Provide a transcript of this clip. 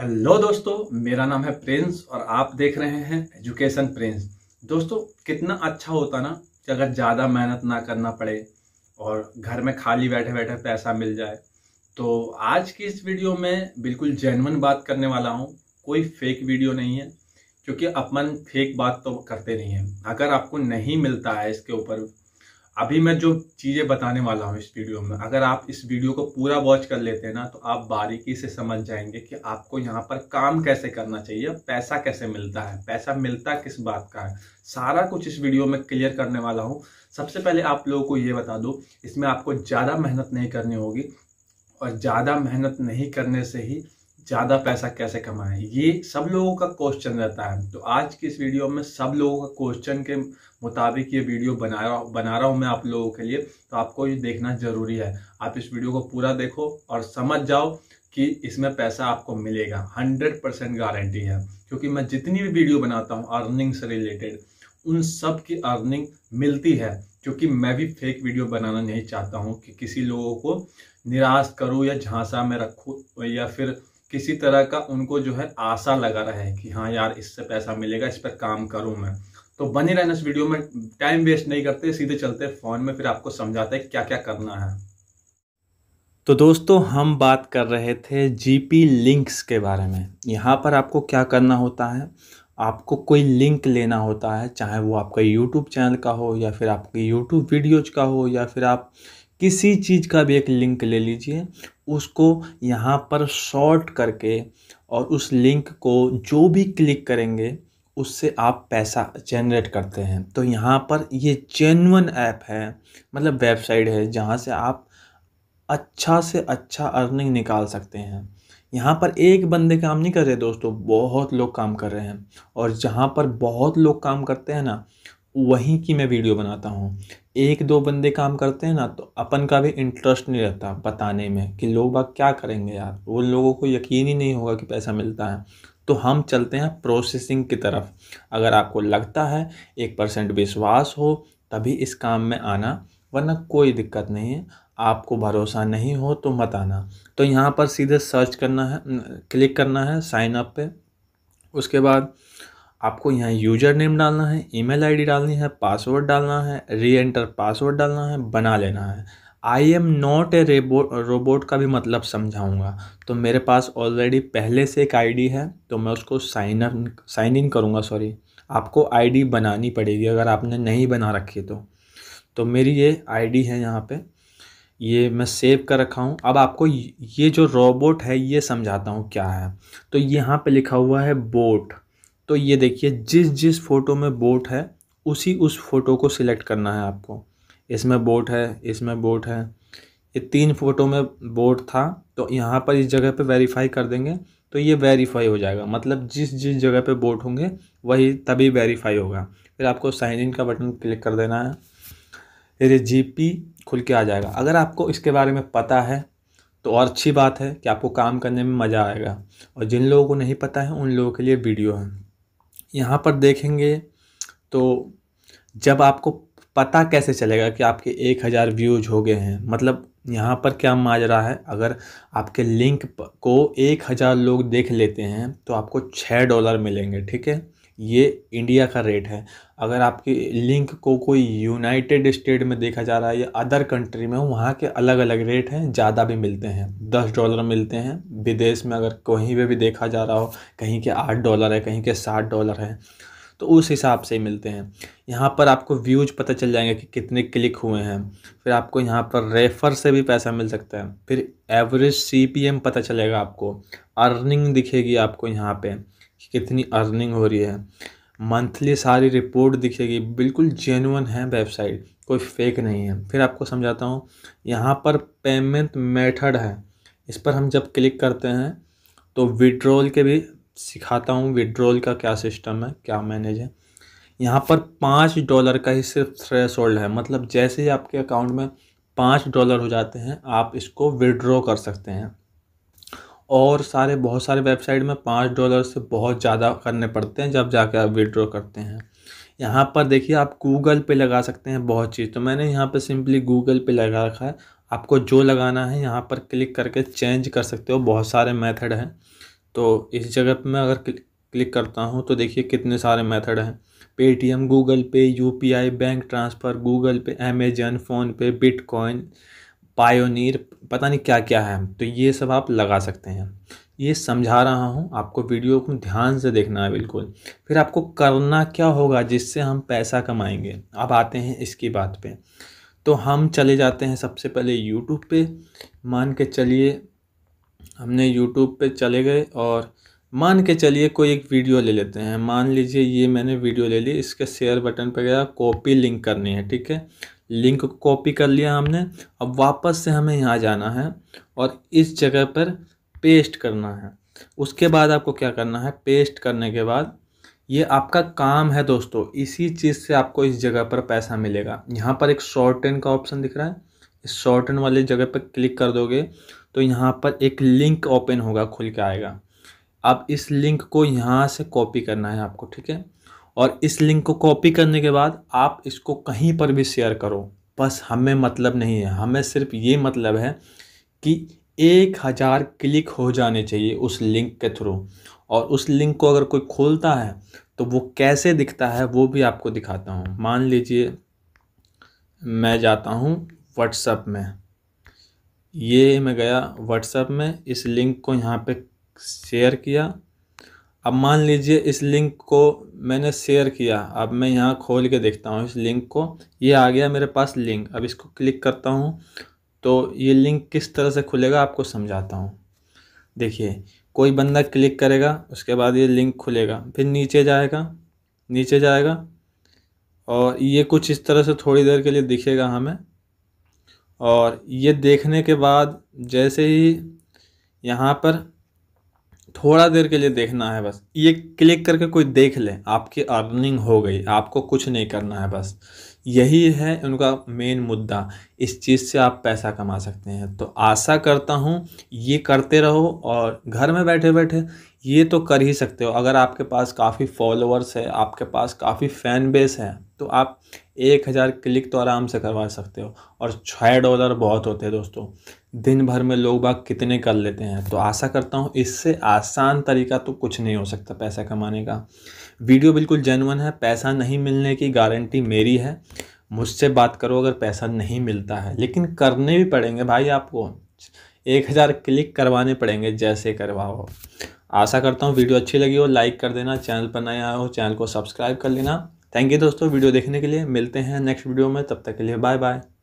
hello दोस्तों मेरा नाम है प्रिंस और आप देख रहे हैं एजुकेशन प्रिंस दोस्तों कितना अच्छा होता ना कि अगर ज़्यादा मेहनत ना करना पड़े और घर में खाली बैठे बैठे पैसा मिल जाए तो आज की इस वीडियो में बिल्कुल जेनवन बात करने वाला हूँ कोई फेक वीडियो नहीं है क्योंकि अपन फेक बात तो करते नहीं हैं अगर आपको नहीं मिलता है इसके ऊपर अभी मैं जो चीज़ें बताने वाला हूँ इस वीडियो में अगर आप इस वीडियो को पूरा वॉच कर लेते हैं ना तो आप बारीकी से समझ जाएंगे कि आपको यहाँ पर काम कैसे करना चाहिए पैसा कैसे मिलता है पैसा मिलता किस बात का है सारा कुछ इस वीडियो में क्लियर करने वाला हूँ सबसे पहले आप लोगों को ये बता दो इसमें आपको ज़्यादा मेहनत नहीं करनी होगी और ज़्यादा मेहनत नहीं करने से ही ज़्यादा पैसा कैसे कमाएं ये सब लोगों का क्वेश्चन रहता है तो आज की इस वीडियो में सब लोगों का क्वेश्चन के मुताबिक ये वीडियो बना रहा बना रहा हूँ मैं आप लोगों के लिए तो आपको ये देखना ज़रूरी है आप इस वीडियो को पूरा देखो और समझ जाओ कि इसमें पैसा आपको मिलेगा हंड्रेड परसेंट गारंटी है क्योंकि मैं जितनी भी वीडियो बनाता हूँ अर्निंग से रिलेटेड उन सब की अर्निंग मिलती है क्योंकि मैं भी फेक वीडियो बनाना नहीं चाहता हूँ कि किसी लोगों को निराश करूँ या झांसा में रखूँ या फिर किसी तरह का उनको जो है आशा लगा रहा है कि हाँ यार इससे पैसा मिलेगा इस पर काम करूं मैं तो बने रहना इस वीडियो में टाइम वेस्ट नहीं करते सीधे चलते फोन में फिर आपको समझाते हैं क्या क्या करना है तो दोस्तों हम बात कर रहे थे जीपी लिंक्स के बारे में यहाँ पर आपको क्या करना होता है आपको कोई लिंक लेना होता है चाहे वो आपका यूट्यूब चैनल का हो या फिर आपकी यूट्यूब वीडियोज का हो या फिर आप किसी चीज़ का भी एक लिंक ले लीजिए उसको यहाँ पर शॉर्ट करके और उस लिंक को जो भी क्लिक करेंगे उससे आप पैसा जनरेट करते हैं तो यहाँ पर ये जेनवन ऐप है मतलब वेबसाइट है जहाँ से आप अच्छा से अच्छा अर्निंग निकाल सकते हैं यहाँ पर एक बंदे काम नहीं कर रहे दोस्तों बहुत लोग काम कर रहे हैं और जहाँ पर बहुत लोग काम करते हैं ना वहीं की मैं वीडियो बनाता हूँ एक दो बंदे काम करते हैं ना तो अपन का भी इंटरेस्ट नहीं रहता बताने में कि लोग बाग क्या करेंगे यार वो लोगों को यकीन ही नहीं होगा कि पैसा मिलता है तो हम चलते हैं प्रोसेसिंग की तरफ अगर आपको लगता है एक परसेंट विश्वास हो तभी इस काम में आना वरना कोई दिक्कत नहीं है आपको भरोसा नहीं हो तो मत आना तो यहाँ पर सीधे सर्च करना है क्लिक करना है साइन अप पे उसके बाद आपको यहाँ यूजर नेम डालना है ईमेल आईडी डालनी है पासवर्ड डालना है री एंटर पासवर्ड डालना है बना लेना है I am not a robot का भी मतलब समझाऊंगा तो मेरे पास ऑलरेडी पहले से एक आईडी है तो मैं उसको साइन अप साइन इन करूँगा सॉरी आपको आईडी बनानी पड़ेगी अगर आपने नहीं बना रखी तो तो मेरी ये आईडी है यहाँ पे ये मैं सेव कर रखा हूँ अब आपको ये जो रोबोट है ये समझाता हूँ क्या है तो यहाँ पे लिखा हुआ है बोट तो ये देखिए जिस जिस फ़ोटो में बोट है उसी उस फ़ोटो को सिलेक्ट करना है आपको इसमें बोट है इसमें बोट है ये तीन फ़ोटो में बोट था तो यहाँ पर इस जगह पे वेरीफाई कर देंगे तो ये वेरीफाई हो जाएगा मतलब जिस जिस जगह पे बोट होंगे वही तभी वेरीफाई होगा फिर आपको साइन इन का बटन क्लिक कर देना है ये जी पी खुल के आ जाएगा अगर आपको इसके बारे में पता है तो और अच्छी बात है कि आपको काम करने में मज़ा आएगा और जिन लोगों को नहीं पता है उन लोगों के लिए वीडियो है यहाँ पर देखेंगे तो जब आपको पता कैसे चलेगा कि आपके एक हज़ार व्यूज हो गए हैं मतलब यहाँ पर क्या माजरा है अगर आपके लिंक को एक हज़ार लोग देख लेते हैं तो आपको छः डॉलर मिलेंगे ठीक है ये इंडिया का रेट है अगर आपके लिंक को कोई यूनाइटेड स्टेट में देखा जा रहा है या अदर कंट्री में वहाँ के अलग अलग रेट हैं ज़्यादा भी मिलते हैं दस डॉलर मिलते हैं विदेश में अगर कहीं पर भी देखा जा रहा हो कहीं के आठ डॉलर है कहीं के सात डॉलर है तो उस हिसाब से ही मिलते हैं यहाँ पर आपको व्यूज पता चल जाएंगे कि कितने क्लिक हुए हैं फिर आपको यहाँ पर रेफ़र से भी पैसा मिल सकता है फिर एवरेज सी पता चलेगा आपको अर्निंग दिखेगी आपको यहाँ पे कि कितनी अर्निंग हो रही है मंथली सारी रिपोर्ट दिखेगी बिल्कुल जेनुअन है वेबसाइट कोई फेक नहीं है फिर आपको समझाता हूँ यहाँ पर पेमेंट मेथड है इस पर हम जब क्लिक करते हैं तो विड्रॉल के भी सिखाता हूँ विड्रॉल का क्या सिस्टम है क्या मैनेज है यहाँ पर पाँच डॉलर का ही सिर्फ थ्रेस होल्ड है मतलब जैसे ही आपके अकाउंट में पाँच डॉलर हो जाते हैं आप इसको विड्रॉ कर सकते हैं और सारे बहुत सारे वेबसाइट में पाँच डॉलर से बहुत ज़्यादा करने पड़ते हैं जब जाके आप विड्रॉ करते हैं यहाँ पर देखिए आप गूगल पे लगा सकते हैं बहुत चीज़ तो मैंने यहाँ पर सिंपली गूगल पे लगा रखा है आपको जो लगाना है यहाँ पर क्लिक करके चेंज कर सकते हो बहुत सारे मेथड हैं तो इस जगह पर मैं अगर क्लिक करता हूँ तो देखिए कितने सारे मेथड हैं Paytm Google Pay U bank transfer Google Pay Amazon PhonePe bitcoin Payoneer पता नहीं क्या क्या है तो ये सब आप लगा सकते हैं ये समझा रहा हूँ आपको वीडियो को ध्यान से देखना है बिल्कुल फिर आपको करना क्या होगा जिससे हम पैसा कमाएंगे अब आते हैं इसकी बात पे तो हम चले जाते हैं सबसे पहले यूट्यूब पे मान के चलिए हमने यूट्यूब पे चले गए और मान के चलिए कोई एक वीडियो ले लेते हैं मान लीजिए ये मैंने वीडियो ले ली इसके शेयर बटन पर गया कॉपी लिंक करनी है ठीक है लिंक को कॉपी कर लिया हमने अब वापस से हमें यहाँ जाना है और इस जगह पर पेस्ट करना है उसके बाद आपको क्या करना है पेस्ट करने के बाद ये आपका काम है दोस्तों इसी चीज़ से आपको इस जगह पर पैसा मिलेगा यहाँ पर एक शॉर्ट एन का ऑप्शन दिख रहा है इस शॉर्ट एन वाली जगह पर क्लिक कर दोगे तो यहाँ पर एक लिंक ओपन होगा खुल के आएगा अब इस लिंक को यहाँ से कॉपी करना है आपको ठीक है और इस लिंक को कॉपी करने के बाद आप इसको कहीं पर भी शेयर करो बस हमें मतलब नहीं है हमें सिर्फ ये मतलब है कि एक हज़ार क्लिक हो जाने चाहिए उस लिंक के थ्रू और उस लिंक को अगर कोई खोलता है तो वो कैसे दिखता है वो भी आपको दिखाता हूँ मान लीजिए मैं जाता हूँ व्हाट्सअप में ये मैं गया व्हाट्सअप में इस लिंक को यहाँ पे शेयर किया अब मान लीजिए इस लिंक को मैंने शेयर किया अब मैं यहाँ खोल के देखता हूँ इस लिंक को ये आ गया मेरे पास लिंक अब इसको क्लिक करता हूँ तो ये लिंक किस तरह से खुलेगा आपको समझाता हूँ देखिए कोई बंदा क्लिक करेगा उसके बाद ये लिंक खुलेगा फिर नीचे जाएगा नीचे जाएगा और ये कुछ इस तरह से थोड़ी देर के लिए दिखेगा हमें और ये देखने के बाद जैसे ही यहाँ पर थोड़ा देर के लिए देखना है बस ये क्लिक करके कोई देख ले आपकी अर्निंग हो गई आपको कुछ नहीं करना है बस यही है उनका मेन मुद्दा इस चीज़ से आप पैसा कमा सकते हैं तो आशा करता हूँ ये करते रहो और घर में बैठे बैठे ये तो कर ही सकते हो अगर आपके पास काफ़ी फॉलोअर्स है आपके पास काफ़ी फ़ैन बेस है तो आप एक हज़ार क्लिक तो आराम से करवा सकते हो और छः डॉलर बहुत होते हैं दोस्तों दिन भर में लोग बाग कितने कर लेते हैं तो आशा करता हूँ इससे आसान तरीका तो कुछ नहीं हो सकता पैसा कमाने का वीडियो बिल्कुल जेनवन है पैसा नहीं मिलने की गारंटी मेरी है मुझसे बात करो अगर पैसा नहीं मिलता है लेकिन करने भी पड़ेंगे भाई आपको एक हज़ार क्लिक करवाने पड़ेंगे जैसे करवाओ आशा करता हूँ वीडियो अच्छी लगी हो लाइक कर देना चैनल पर नया हो चैनल को सब्सक्राइब कर लेना थैंक यू दोस्तों वीडियो देखने के लिए मिलते हैं नेक्स्ट वीडियो में तब तक के लिए बाय बाय